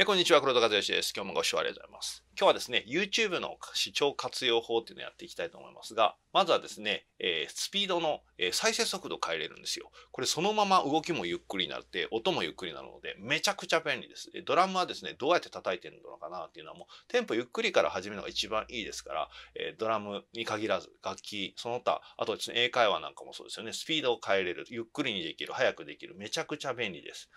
えこんにちは、黒田和義です。今日もご視聴ありがとうございます。今日はですね、YouTube の視聴活用法っていうのをやっていきたいと思いますが、まずはですね、えー、スピードの、えー、再生速度変えれるんですよ。これそのまま動きもゆっくりになって、音もゆっくりなので、めちゃくちゃ便利です。ドラムはですね、どうやって叩いてるのかなっていうのはもう、テンポゆっくりから始めるのが一番いいですから、えー、ドラムに限らず、楽器、その他、あとですね、英会話なんかもそうですよね、スピードを変えれる、ゆっくりにできる、早くできる、めちゃくちゃ便利です。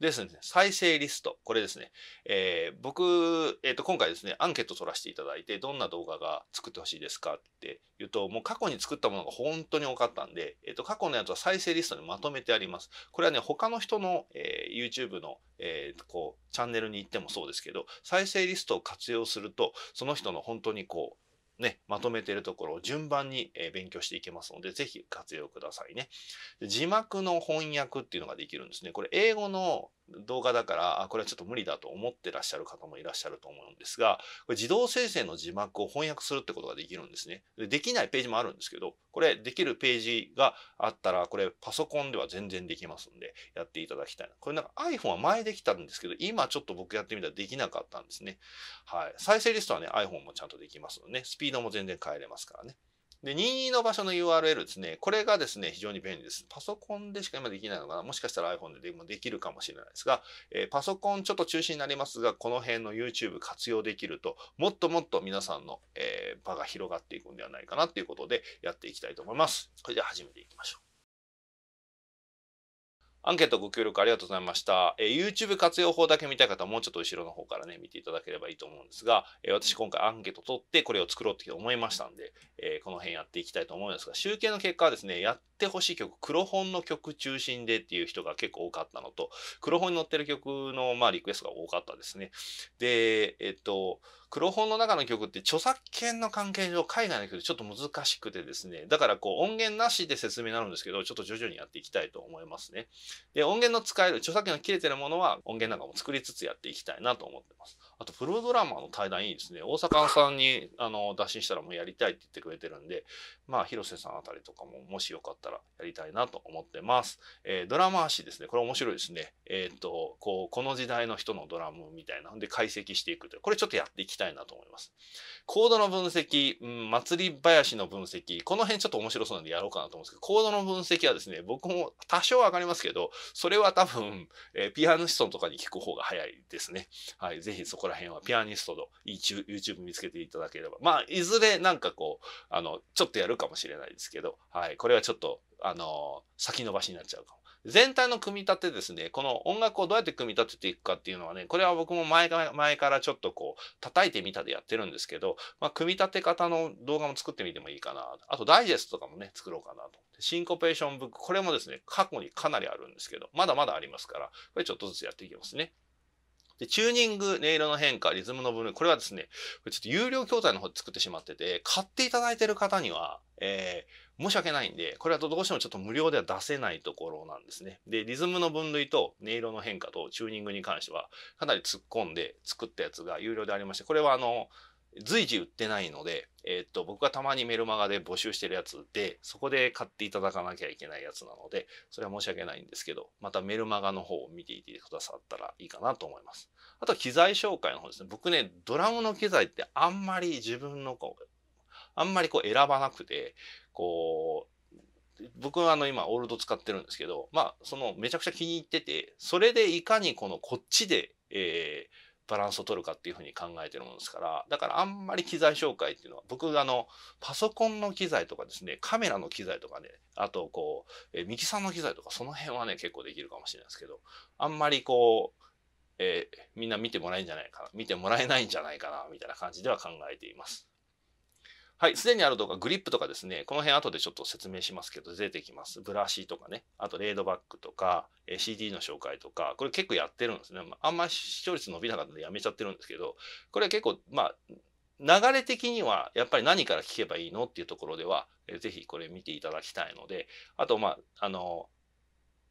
ですね、再生リスト。これですね。えー、僕、えっ、ー、と、今回ですね、アンケート取らせていただいて、どんな動画が作ってほしいですかって言うと、もう過去に作ったものが本当に多かったんで、えっと、過去のやつは再生リストにまとめてあります。これはね、他の人の、えー、YouTube の、えー、こう、チャンネルに行ってもそうですけど、再生リストを活用すると、その人の本当にこう、ね、まとめているところを順番に勉強していけますので、ぜひ活用くださいね。字幕の翻訳っていうのができるんですね。これ英語の動画だから、これはちょっと無理だと思ってらっしゃる方もいらっしゃると思うんですが、これ自動生成の字幕を翻訳するってことができるんですねで。できないページもあるんですけど、これできるページがあったら、これパソコンでは全然できますんで、やっていただきたいな。これなんか iPhone は前できたんですけど、今ちょっと僕やってみたらできなかったんですね。はい。再生リストはね、iPhone もちゃんとできますのでね、スピードも全然変えれますからね。で、任意の場所の URL ですね。これがですね、非常に便利です。パソコンでしか今できないのかなもしかしたら iPhone でもできるかもしれないですが、えー、パソコンちょっと中止になりますが、この辺の YouTube 活用できると、もっともっと皆さんの、えー、場が広がっていくんではないかなということでやっていきたいと思います。それでは始めていきましょう。アンケートご協力ありがとうございました。えー、YouTube 活用法だけ見たい方はもうちょっと後ろの方からね、見ていただければいいと思うんですが、えー、私今回アンケート取ってこれを作ろうって思いましたんで、えー、この辺やっていきたいと思うんですが、集計の結果はですね、やってほしい曲、黒本の曲中心でっていう人が結構多かったのと、黒本に載ってる曲の、まあ、リクエストが多かったですね。で、えっと、黒本の中の曲って著作権の関係上海外の曲でちょっと難しくてですねだからこう音源なしで説明になるんですけどちょっと徐々にやっていきたいと思いますね。で、音源の使える、著作権の切れてるものは音源なんかも作りつつやっていきたいなと思ってます。あとプロドラマーの対談いいですね。大阪さんにあの打診したらもうやりたいって言ってくれてるんで、まあ広瀬さんあたりとかももしよかったらやりたいなと思ってます。えー、ドラマー誌ですね。これ面白いですね。えー、っと、こう、この時代の人のドラムみたいなんで解析していくという。これちょっとやっていきたいなと思います。コードの分析、うん、祭り林の分析、この辺ちょっと面白そうなんでやろうかなと思うんですけど、コードの分析はですね、僕も多少わかりますけど、それは多分、えー、ピアノ子孫とかに聞く方が早いですね。はい、ぜひそここら辺はピアニストの YouTube 見つけていただければ。まあ、いずれなんかこう、あの、ちょっとやるかもしれないですけど、はい。これはちょっと、あの、先延ばしになっちゃうかも。全体の組み立てですね、この音楽をどうやって組み立てていくかっていうのはね、これは僕も前から前からちょっとこう、叩いてみたでやってるんですけど、まあ、組み立て方の動画も作ってみてもいいかな。あと、ダイジェストとかもね、作ろうかなと。シンコペーションブック、これもですね、過去にかなりあるんですけど、まだまだありますから、これちょっとずつやっていきますね。で、チューニング、音色の変化、リズムの分類、これはですね、これちょっと有料教材の方で作ってしまってて、買っていただいてる方には、えー、申し訳ないんで、これはどうしてもちょっと無料では出せないところなんですね。で、リズムの分類と音色の変化とチューニングに関しては、かなり突っ込んで作ったやつが有料でありまして、これはあの、随時売ってないので、えっと、僕がたまにメルマガで募集してるやつで、そこで買っていただかなきゃいけないやつなので、それは申し訳ないんですけど、またメルマガの方を見ていてくださったらいいかなと思います。あとは機材紹介の方ですね。僕ね、ドラムの機材ってあんまり自分のこう、あんまりこう選ばなくて、こう、僕はあの今オールド使ってるんですけど、まあそのめちゃくちゃ気に入ってて、それでいかにこのこっちで、えー、バランスを取るかっていうふうに考えてるものですから、だからあんまり機材紹介っていうのは、僕があの、パソコンの機材とかですね、カメラの機材とかね、あとこう、えミキサーの機材とか、その辺はね、結構できるかもしれないですけど、あんまりこう、えー、みんな見てもらえんじゃないかな、見てもらえないんじゃないかな、みたいな感じでは考えています。はい、すでにある動画、グリップとかですね、この辺後でちょっと説明しますけど、出てきます。ブラシとかね、あとレードバックとか、CD の紹介とか、これ結構やってるんですね。あんま視聴率伸びなかったんでやめちゃってるんですけど、これは結構、まあ、流れ的にはやっぱり何から聞けばいいのっていうところでは、ぜひこれ見ていただきたいので、あと、まあ、あの、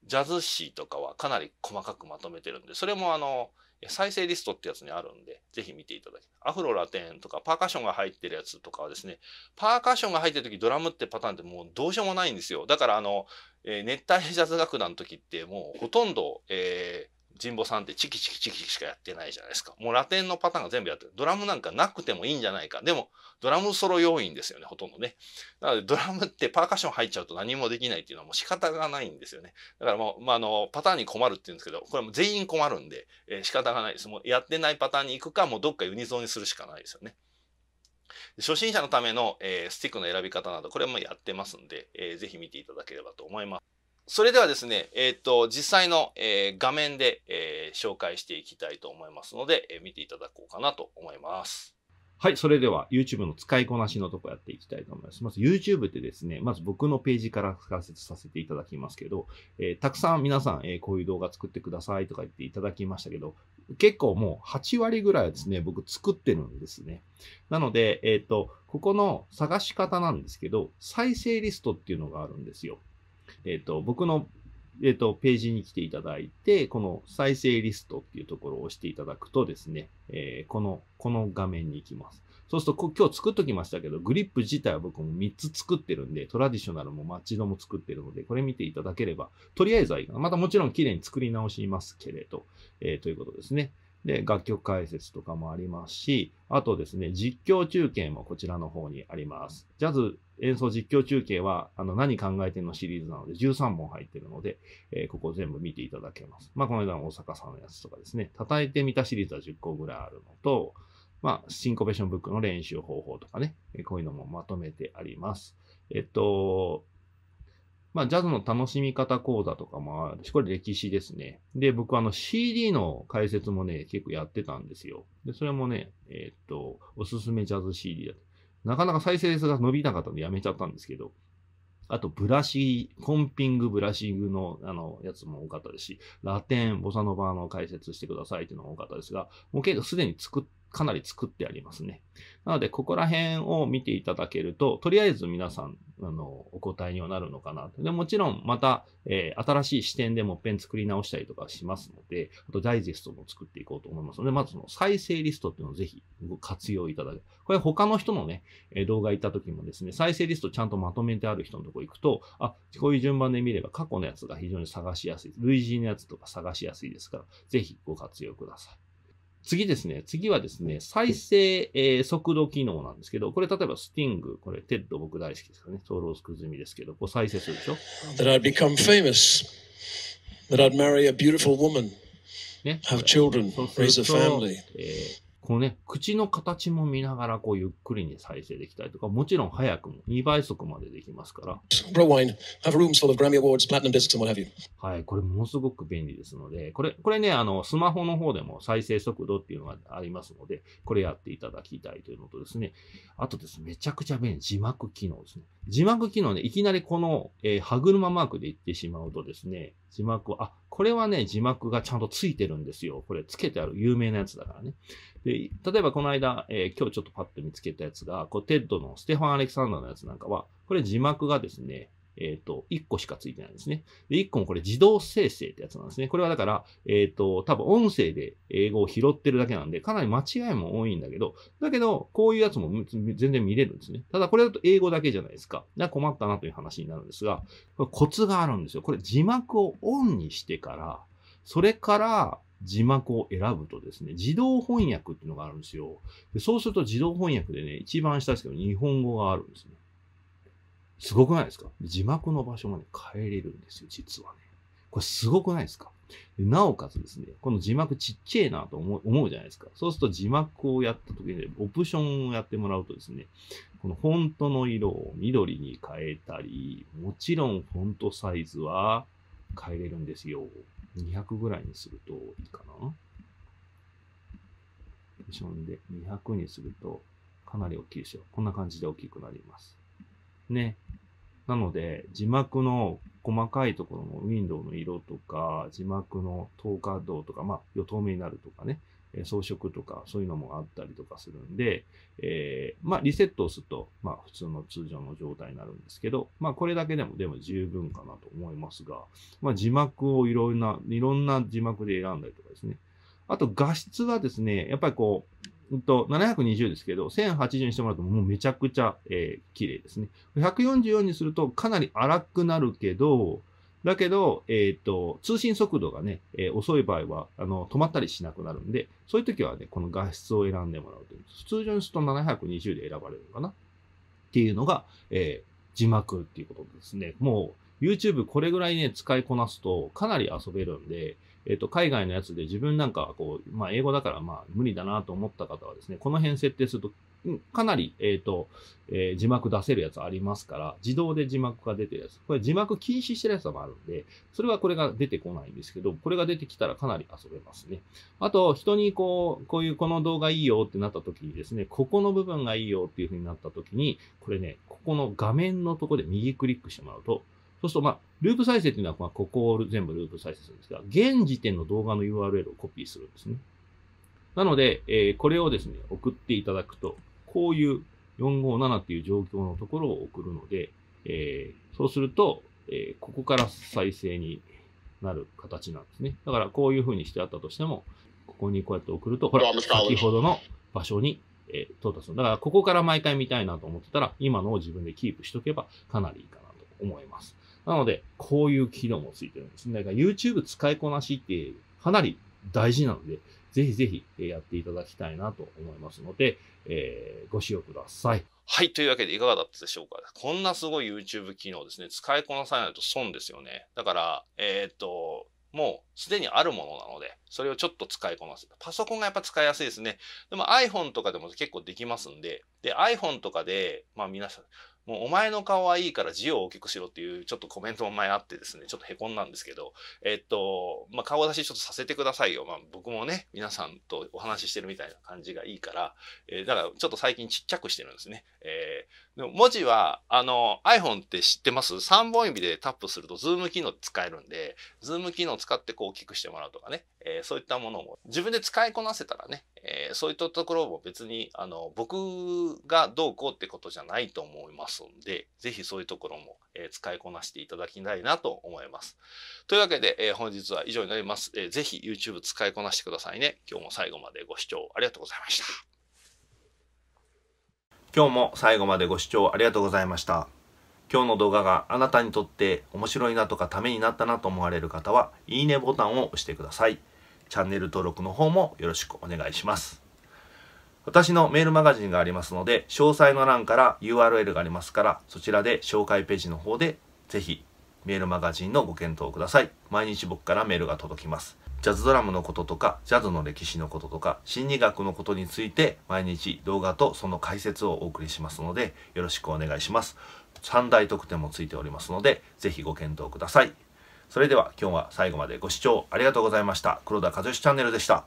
ジャズ誌とかはかなり細かくまとめてるんで、それもあの、再生リストってやつにあるんで、ぜひ見ていただきアフロラテンとかパーカッションが入ってるやつとかはですね、パーカッションが入ってる時ドラムってパターンってもうどうしようもないんですよ。だからあの、えー、熱帯ジャズ楽団の時ってもうほとんど、えー、神保さんってチキチキチキしかやってないじゃないですか。もうラテンのパターンが全部やってる。ドラムなんかなくてもいいんじゃないか。でも、ドラムソロ要因ですよね、ほとんどね。なので、ドラムってパーカッション入っちゃうと何もできないっていうのはもう仕方がないんですよね。だからもう、まあ、あの、パターンに困るっていうんですけど、これも全員困るんで、えー、仕方がないです。もうやってないパターンに行くか、もうどっかユニゾンにするしかないですよね。初心者のための、えー、スティックの選び方など、これもやってますんで、えー、ぜひ見ていただければと思います。それではですね、えっ、ー、と、実際の、えー、画面で、えー、紹介していきたいと思いますので、え見ていただこうかなと思います。はい、それでは YouTube の使いこなしのとこやっていきたいと思います。まず YouTube ってですね、まず僕のページから解説させていただきますけど、えたくさん皆さん、えこういう動画作ってくださいとか言っていただきましたけど、結構もう8割ぐらいはですね、僕作ってるんですね。なので、えっ、と、ここの探し方なんですけど、再生リストっていうのがあるんですよ。えっ、ー、と、僕の、えっ、ー、と、ページに来ていただいて、この再生リストっていうところを押していただくとですね、えー、この、この画面に行きます。そうすると、今日作っときましたけど、グリップ自体は僕も3つ作ってるんで、トラディショナルもマッチドも作ってるので、これ見ていただければ、とりあえずはいいかな。またもちろん綺麗に作り直しますけれど、えー、ということですね。で、楽曲解説とかもありますし、あとですね、実況中継もこちらの方にあります。ジャズ演奏実況中継は、あの、何考えてんのシリーズなので、13本入ってるので、えー、ここ全部見ていただけます。まあ、この間の大阪さんのやつとかですね、叩いてみたシリーズは10個ぐらいあるのと、まあ、シンコペーションブックの練習方法とかね、こういうのもまとめてあります。えっと、まあ、ジャズの楽しみ方講座とかもあるし、これ歴史ですね。で、僕あの CD の解説もね、結構やってたんですよ。で、それもね、えー、っと、おすすめジャズ CD だと。なかなか再生数が伸びなかったんでやめちゃったんですけど、あと、ブラシ、コンピング、ブラシングの、あの、やつも多かったですし、ラテン、ボサノバの解説してくださいっていうのも多かったですが、もう結構すでに作っかなり作ってありますね。なので、ここら辺を見ていただけると、とりあえず皆さん、あの、お答えにはなるのかなと。で、もちろん、また、えー、新しい視点でもっぺん作り直したりとかしますので、あと、ダイジェストも作っていこうと思いますので、まずその再生リストっていうのをぜひ活用いただく。これ、他の人のね、え動画行った時もですね、再生リストちゃんとまとめてある人のとこ行くと、あ、こういう順番で見れば過去のやつが非常に探しやすい。類似のやつとか探しやすいですから、ぜひご活用ください。次ですね。次はですね、再生、えー、速度機能なんですけど、これ例えばスティング、これテッド僕大好きですよね。ーロースク済みですけど、こう再生するでしょ。That I'd become famous. That I'd marry a beautiful woman. Have children. Raise a family. このね、口の形も見ながら、こう、ゆっくりに再生できたりとか、もちろん早くも2倍速までできますから。はい、これものすごく便利ですので、これ、これね、あの、スマホの方でも再生速度っていうのがありますので、これやっていただきたいというのとですね、あとですね、めちゃくちゃ便利、字幕機能ですね。字幕機能ね、いきなりこの、えー、歯車マークで言ってしまうとですね、字幕は、あ、これはね、字幕がちゃんとついてるんですよ。これ、つけてある有名なやつだからね。で、例えばこの間、えー、今日ちょっとパッと見つけたやつが、こう、テッドのステファン・アレクサンダーのやつなんかは、これ字幕がですね、えっ、ー、と、1個しかついてないんですね。で、1個もこれ自動生成ってやつなんですね。これはだから、えっ、ー、と、多分音声で英語を拾ってるだけなんで、かなり間違いも多いんだけど、だけど、こういうやつも全然見れるんですね。ただこれだと英語だけじゃないですか。だ困ったなという話になるんですが、コツがあるんですよ。これ字幕をオンにしてから、それから、字幕を選ぶとですね、自動翻訳っていうのがあるんですよ。でそうすると自動翻訳でね、一番下ですけど、日本語があるんですね。すごくないですか字幕の場所まで変えれるんですよ、実はね。これすごくないですかなおかつですね、この字幕ちっちゃいなと思う思うじゃないですか。そうすると字幕をやった時に、オプションをやってもらうとですね、このフォントの色を緑に変えたり、もちろんフォントサイズは変えれるんですよ。200ぐらいにするといいかな。オプションで200にするとかなり大きいでしょ。こんな感じで大きくなります。ね。なので、字幕の細かいところのウィンドウの色とか、字幕の透過度とか、まあ、与透明になるとかね、装飾とか、そういうのもあったりとかするんで、えー、まあ、リセットをすると、まあ、普通の通常の状態になるんですけど、まあ、これだけでも、でも十分かなと思いますが、まあ、字幕をいろんな、いろんな字幕で選んだりとかですね。あと、画質はですね、やっぱりこう、んと、720ですけど、1080にしてもらうともうめちゃくちゃ、えー、綺麗ですね。144にするとかなり荒くなるけど、だけど、えっ、ー、と、通信速度がね、えー、遅い場合は、あの、止まったりしなくなるんで、そういう時はね、この画質を選んでもらうという。通常にすると720で選ばれるのかなっていうのが、えー、字幕っていうことですね。もう、YouTube これぐらいね、使いこなすとかなり遊べるんで、えっと、海外のやつで自分なんかこう、まあ、英語だからまあ、無理だなと思った方はですね、この辺設定すると、かなり、えっ、と、えー、字幕出せるやつありますから、自動で字幕が出てるやつ。これ字幕禁止してるやつもあるんで、それはこれが出てこないんですけど、これが出てきたらかなり遊べますね。あと、人にこう、こういうこの動画いいよってなった時にですね、ここの部分がいいよっていう風になった時に、これね、ここの画面のとこで右クリックしてもらうと、そうすると、まあ、ループ再生っていうのは、まあ、ここを全部ループ再生するんですが、現時点の動画の URL をコピーするんですね。なので、えー、これをですね、送っていただくと、こういう457っていう状況のところを送るので、えー、そうすると、えー、ここから再生になる形なんですね。だから、こういうふうにしてあったとしても、ここにこうやって送ると、ほら、先ほどの場所に、えー、到達する。だから、ここから毎回見たいなと思ってたら、今のを自分でキープしとけばかなりいいかなと思います。なので、こういう機能もついてるんですね。だから YouTube 使いこなしってかなり大事なので、ぜひぜひやっていただきたいなと思いますので、えー、ご使用ください。はい。というわけでいかがだったでしょうかこんなすごい YouTube 機能ですね。使いこなさないと損ですよね。だから、えー、っと、もうすでにあるものなので、それをちょっと使いこなす。パソコンがやっぱ使いやすいですね。でも iPhone とかでも結構できますんで、で、iPhone とかで、まあ皆さん、もうお前の顔はいいから字を大きくしろっていうちょっとコメントも前あってですね、ちょっと凹んだんですけど、えっと、まあ、顔出しちょっとさせてくださいよ。まあ、僕もね、皆さんとお話ししてるみたいな感じがいいから、えー、だからちょっと最近ちっちゃくしてるんですね。えー、でも文字は、あの、iPhone って知ってます ?3 本指でタップするとズーム機能使えるんで、ズーム機能使ってこう大きくしてもらうとかね、えー、そういったものも自分で使いこなせたらね、えー、そういったところも別にあの僕がどうこうってことじゃないと思いますんで、是非そういうところも、えー、使いこなしていただきたいなと思います。というわけで、えー、本日は以上になります。えー、ぜひ YouTube 使いこなしてくださいね。今日も最後までご視聴ありがとうございました。今日も最後までご視聴ありがとうございました。今日の動画があなたにとって面白いなとかためになったなと思われる方は、いいねボタンを押してください。チャンネル登録の方もよろしくお願いします。私のメールマガジンがありますので、詳細の欄から URL がありますから、そちらで紹介ページの方で、ぜひメールマガジンのご検討ください。毎日僕からメールが届きます。ジャズドラムのこととか、ジャズの歴史のこととか、心理学のことについて、毎日動画とその解説をお送りしますので、よろしくお願いします。3大特典もついておりますので、ぜひご検討ください。それでは今日は最後までご視聴ありがとうございました。黒田和義チャンネルでした。